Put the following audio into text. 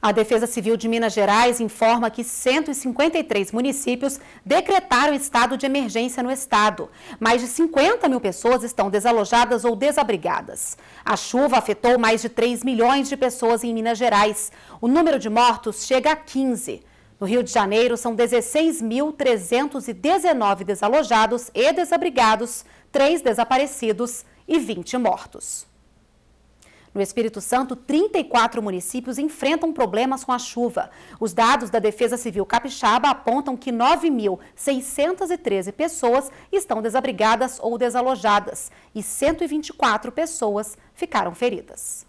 A Defesa Civil de Minas Gerais informa que 153 municípios decretaram estado de emergência no estado. Mais de 50 mil pessoas estão desalojadas ou desabrigadas. A chuva afetou mais de 3 milhões de pessoas em Minas Gerais. O número de mortos chega a 15. No Rio de Janeiro, são 16.319 desalojados e desabrigados, 3 desaparecidos e 20 mortos. No Espírito Santo, 34 municípios enfrentam problemas com a chuva. Os dados da Defesa Civil Capixaba apontam que 9.613 pessoas estão desabrigadas ou desalojadas e 124 pessoas ficaram feridas.